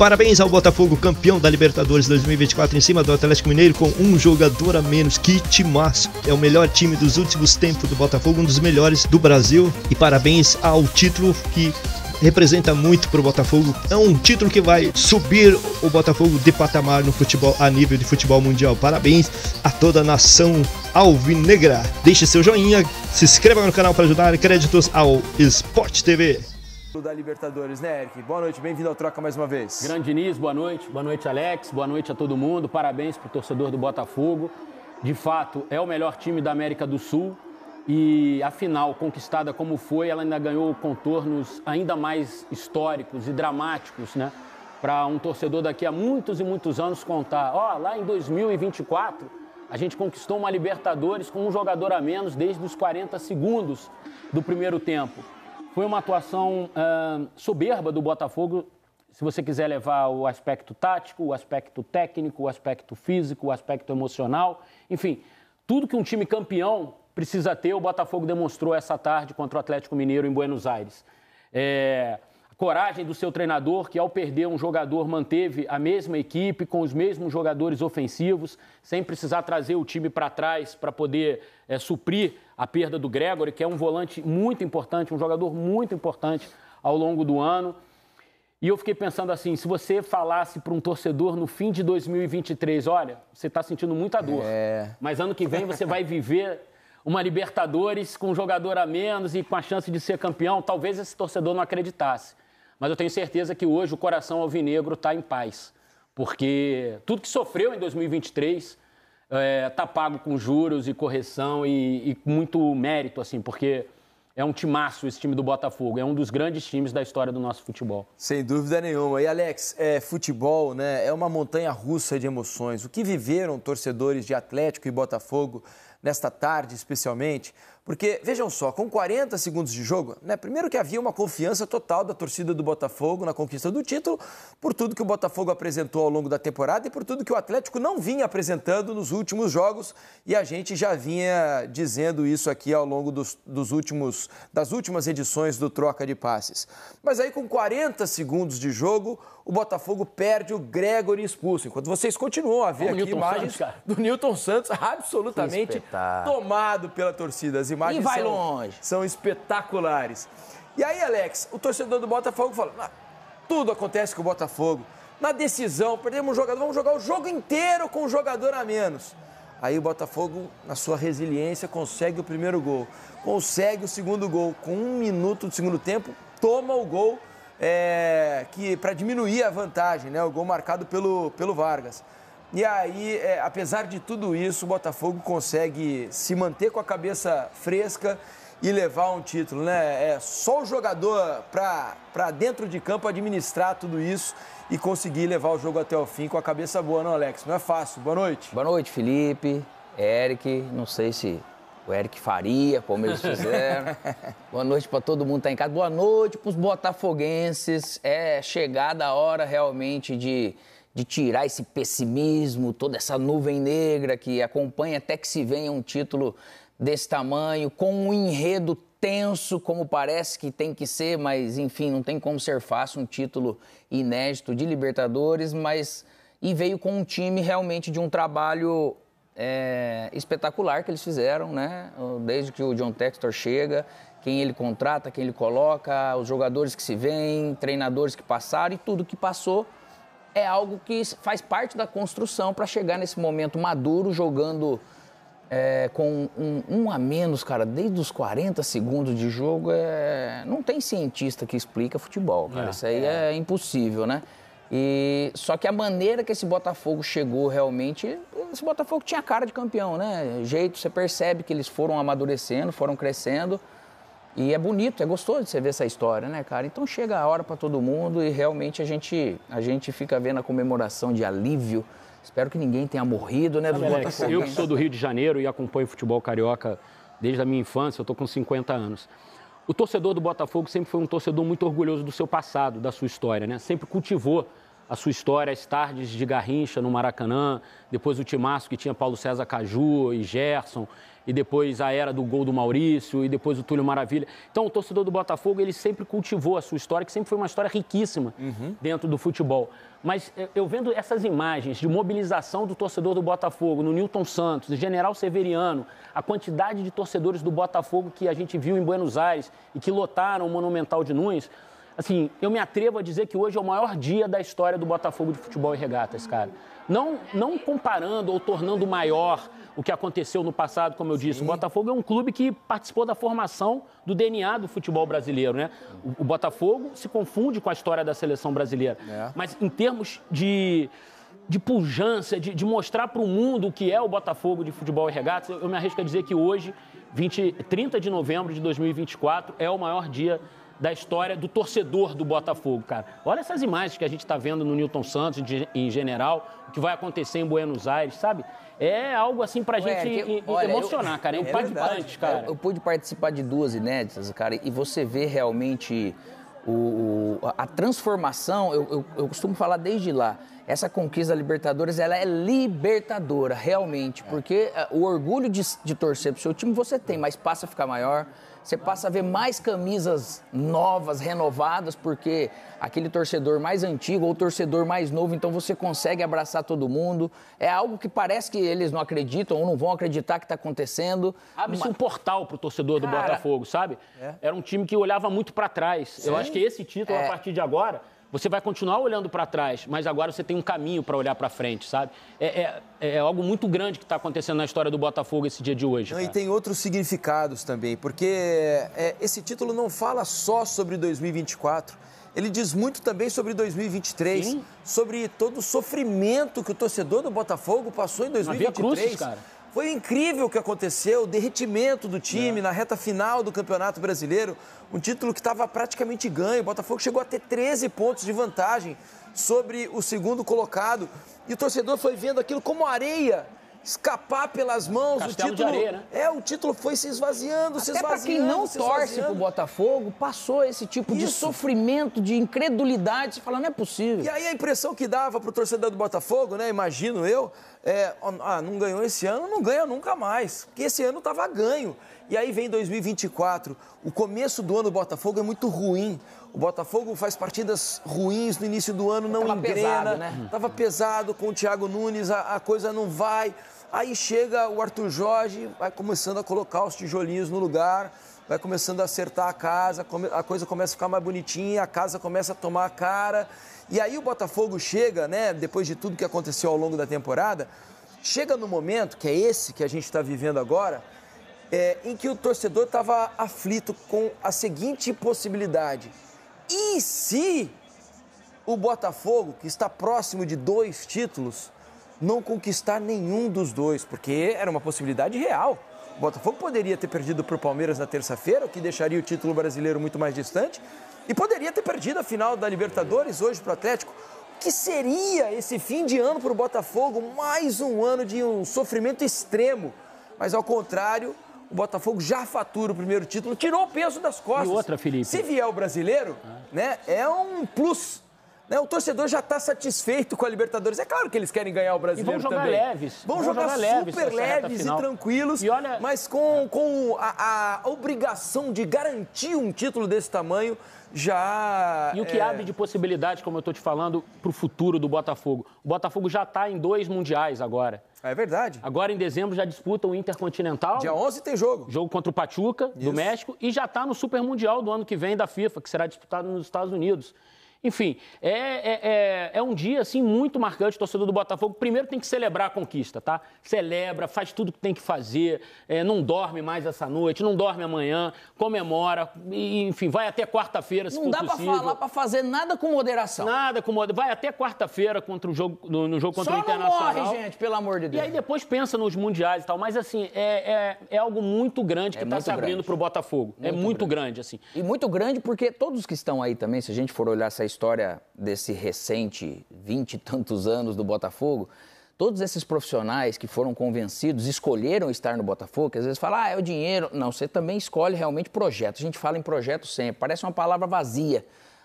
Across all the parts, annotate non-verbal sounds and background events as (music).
Parabéns ao Botafogo, campeão da Libertadores 2024 em cima do Atlético Mineiro com um jogador a menos. Que timaço! É o melhor time dos últimos tempos do Botafogo, um dos melhores do Brasil. E parabéns ao título que representa muito para o Botafogo. É um título que vai subir o Botafogo de patamar no futebol a nível de futebol mundial. Parabéns a toda a nação alvinegra. Deixe seu joinha, se inscreva no canal para ajudar. Créditos ao Sport TV. Da Libertadores, né, Eric? Boa noite, bem-vindo ao Troca mais uma vez. Grande Nis, boa noite. Boa noite, Alex. Boa noite a todo mundo. Parabéns para o torcedor do Botafogo. De fato, é o melhor time da América do Sul. E a final, conquistada como foi, ela ainda ganhou contornos ainda mais históricos e dramáticos, né? Para um torcedor daqui a muitos e muitos anos contar: ó, oh, lá em 2024, a gente conquistou uma Libertadores com um jogador a menos desde os 40 segundos do primeiro tempo. Foi uma atuação ah, soberba do Botafogo, se você quiser levar o aspecto tático, o aspecto técnico, o aspecto físico, o aspecto emocional, enfim, tudo que um time campeão precisa ter, o Botafogo demonstrou essa tarde contra o Atlético Mineiro em Buenos Aires. É, coragem do seu treinador, que ao perder um jogador manteve a mesma equipe, com os mesmos jogadores ofensivos, sem precisar trazer o time para trás para poder é, suprir a perda do Gregory, que é um volante muito importante, um jogador muito importante ao longo do ano. E eu fiquei pensando assim: se você falasse para um torcedor no fim de 2023, olha, você está sentindo muita dor, é... mas ano que vem você vai viver uma Libertadores com um jogador a menos e com a chance de ser campeão, talvez esse torcedor não acreditasse mas eu tenho certeza que hoje o coração alvinegro está em paz, porque tudo que sofreu em 2023 está é, tá pago com juros e correção e, e, muito mérito, assim, porque é um timaço esse time do Botafogo, é um dos grandes times da história do nosso futebol. Sem dúvida nenhuma. E Alex, é, futebol né, é uma montanha russa de emoções. O que viveram torcedores de Atlético e Botafogo nesta tarde, especialmente, porque, vejam só, com 40 segundos de jogo, né, primeiro que havia uma confiança total da torcida do Botafogo na conquista do título, por tudo que o Botafogo apresentou ao longo da temporada e por tudo que o Atlético não vinha apresentando nos últimos jogos, e a gente já vinha dizendo isso aqui ao longo dos, dos últimos, das últimas edições do Troca de Passes. Mas aí, com 40 segundos de jogo, o Botafogo perde o Gregory expulso, enquanto vocês continuam a ver o aqui Newton imagens Santos, do Newton Santos absolutamente tomado pela torcida imagens e vai são, longe. são espetaculares. E aí, Alex, o torcedor do Botafogo fala: ah, tudo acontece com o Botafogo. Na decisão, perdemos um jogador, vamos jogar o jogo inteiro com um jogador a menos. Aí o Botafogo, na sua resiliência, consegue o primeiro gol, consegue o segundo gol. Com um minuto do segundo tempo, toma o gol é, que para diminuir a vantagem, né? O gol marcado pelo, pelo Vargas. E aí, é, apesar de tudo isso, o Botafogo consegue se manter com a cabeça fresca e levar um título, né? É só o jogador para dentro de campo administrar tudo isso e conseguir levar o jogo até o fim com a cabeça boa, não, Alex? Não é fácil. Boa noite. Boa noite, Felipe, Eric. Não sei se o Eric faria, como eles fizeram. (laughs) boa noite para todo mundo que tá em casa. Boa noite para os botafoguenses. É chegada a hora realmente de de tirar esse pessimismo, toda essa nuvem negra que acompanha até que se venha um título desse tamanho, com um enredo tenso como parece que tem que ser, mas enfim, não tem como ser fácil um título inédito de Libertadores, mas e veio com um time realmente de um trabalho é, espetacular que eles fizeram, né? Desde que o John Textor chega, quem ele contrata, quem ele coloca, os jogadores que se vêm, treinadores que passaram e tudo que passou é algo que faz parte da construção para chegar nesse momento maduro, jogando é, com um, um, a menos, cara, desde os 40 segundos de jogo. É... Não tem cientista que explica futebol, cara. É, Isso aí é. é impossível, né? E só que a maneira que esse Botafogo chegou realmente, esse Botafogo tinha cara de campeão, né? Jeito, você percebe que eles foram amadurecendo, foram crescendo. E é bonito, é gostoso de você ver essa história, né, cara? Então chega a hora para todo mundo e realmente a gente, a gente fica vendo a comemoração de alívio. Espero que ninguém tenha morrido, né, do Alex, Eu que sou do Rio de Janeiro e acompanho futebol carioca desde a minha infância, eu tô com 50 anos. O torcedor do Botafogo sempre foi um torcedor muito orgulhoso do seu passado, da sua história, né? Sempre cultivou a sua história, as tardes de Garrincha no Maracanã, depois o timaço que tinha Paulo César Caju e Gerson, e depois a era do gol do Maurício, e depois o Túlio Maravilha. Então, o torcedor do Botafogo, ele sempre cultivou a sua história, que sempre foi uma história riquíssima uhum. dentro do futebol. Mas eh, eu vendo essas imagens de mobilização do torcedor do Botafogo, no Newton Santos, no General Severiano, a quantidade de torcedores do Botafogo que a gente viu em Buenos Aires e que lotaram o Monumental de Nunes, assim, eu me atrevo a dizer que hoje é o maior dia da história do Botafogo de futebol e regatas, cara. Não, não comparando ou tornando maior o que aconteceu no passado, como eu disse. O Botafogo é um clube que participou da formação do DNA do futebol brasileiro, né? O, o Botafogo se confunde com a história da seleção brasileira. É. Mas em termos de de pujança, de, de mostrar para o mundo o que é o Botafogo de futebol e regatas, eu, eu me arrisco a dizer que hoje, 20, 30 de novembro de 2024, é o maior dia da história do torcedor do Botafogo, cara. Olha essas imagens que a gente está vendo no Newton Santos de, em general, o que vai acontecer em Buenos Aires, sabe? É algo assim pra Ué, gente que, olha, emocionar, eu, cara. É um par de cara. Eu, pude participar de duas inéditas, cara, e você vê realmente o, o a transformação, eu, eu, eu costumo falar desde lá essa conquista da Libertadores, ela é libertadora, realmente, é. porque eh, o orgulho de, de torcer pro seu time você tem, mas passa a ficar maior, você passa a ver mais camisas novas, renovadas, porque aquele torcedor mais antigo ou torcedor mais novo, então você consegue abraçar todo mundo. É algo que parece que eles não acreditam ou não vão acreditar que está acontecendo. Abre-se um portal para o torcedor Cara... do Botafogo, sabe? É. Era um time que olhava muito para trás. Sim. Eu acho que esse título, é. a partir de agora você vai continuar olhando para trás, mas agora você tem um caminho para olhar para frente, sabe? É, é, é, algo muito grande que está acontecendo na história do Botafogo esse dia de hoje. Não, e tem outros significados também, porque é, esse título não fala só sobre 2024. Ele diz muito também sobre 2023, Sim. sobre todo o sofrimento que o torcedor do Botafogo passou em 2023. Cruzes, cara foi incrível o que aconteceu, o derretimento do time é. na reta final do Campeonato Brasileiro, um título que estava praticamente ganho. O Botafogo chegou a ter 13 pontos de vantagem sobre o segundo colocado. E o torcedor foi vendo aquilo como areia escapar pelas mãos o título. Areia, né? É, o título foi se esvaziando, Até se esvaziando. Para quem não torce pro Botafogo, passou esse tipo Isso. de sofrimento, de incredulidade, você fala, não é possível. E aí a impressão que dava pro torcedor do Botafogo, né? Imagino eu, é, ah, não ganhou esse ano, não ganha nunca mais. Porque esse ano tava ganho. E aí vem 2024. O começo do ano do Botafogo é muito ruim. O Botafogo faz partidas ruins no início do ano, não Tava engrena. Pesado, né? Tava pesado com o Thiago Nunes, a, a coisa não vai. Aí chega o Arthur Jorge, vai começando a colocar os tijolinhos no lugar, vai começando a acertar a casa, a coisa começa a ficar mais bonitinha, a casa começa a tomar a cara. E aí o Botafogo chega, né, depois de tudo que aconteceu ao longo da temporada, chega no momento, que é esse que a gente está vivendo agora, é, em que o torcedor estava aflito com a seguinte possibilidade. E se o Botafogo, que está próximo de dois títulos, não conquistar nenhum dos dois? Porque era uma possibilidade real. O Botafogo poderia ter perdido para o Palmeiras na terça-feira, o que deixaria o título brasileiro muito mais distante, e poderia ter perdido a final da Libertadores hoje para o Atlético. O que seria esse fim de ano para o Botafogo? Mais um ano de um sofrimento extremo. Mas ao contrário, o Botafogo já fatura o primeiro título, tirou o peso das costas. E outra, Felipe. Se vier o brasileiro, ah. né, é um plus né, o torcedor já está satisfeito com a Libertadores. É claro que eles querem ganhar o Brasileiro e vão jogar também. leves. Vão, vão jogar, jogar, super leves, e tranquilos, e olha... mas com, com a, a, obrigação de garantir um título desse tamanho já... E o que é... abre de possibilidade, como eu estou te falando, para o futuro do Botafogo. O Botafogo já está em dois mundiais agora. Ah, é verdade. Agora em dezembro já disputa o Intercontinental. Dia 11 tem jogo. Jogo contra o Pachuca, Isso. do México, e já está no Super Mundial do ano que vem da FIFA, que será disputado nos Estados Unidos. Enfim, é, é, é, é, um dia assim muito marcante. O torcedor do Botafogo primeiro tem que celebrar a conquista, tá? Celebra, faz tudo que tem que fazer, é, não dorme mais essa noite, não dorme amanhã, comemora, e, enfim, vai até quarta-feira se não for possível. Não dá para falar fazer nada com moderação. Nada com moderação. Vai até quarta-feira contra o jogo no, no jogo contra Só o Internacional. Não morre, gente, pelo amor de Deus. E aí depois pensa nos mundiais e tal, mas assim é, é, é algo muito grande que está é se abrindo para o Botafogo. É muito é muito grande. grande. assim. E muito grande porque todos que estão aí também, se a gente for olhar essa história desse recente vinte e tantos anos do Botafogo, todos esses profissionais que foram convencidos, escolheram estar no Botafogo, que às vezes fala, ah, é o dinheiro. Não, você também escolhe realmente projeto. A gente fala em projeto sempre, parece uma palavra vazia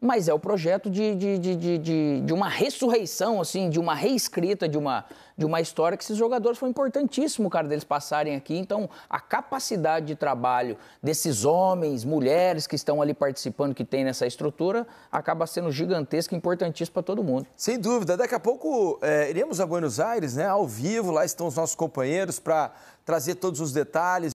mas é o projeto de, de, de, de, de, uma ressurreição, assim, de uma reescrita de uma, de uma história que esses jogadores foi importantíssimo, cara, deles passarem aqui. Então, a capacidade de trabalho desses homens, mulheres que estão ali participando, que tem nessa estrutura, acaba sendo gigantesca e importantíssima para todo mundo. Sem dúvida. Daqui a pouco é, iremos a Buenos Aires, né, ao vivo, lá estão os nossos companheiros para trazer todos os detalhes.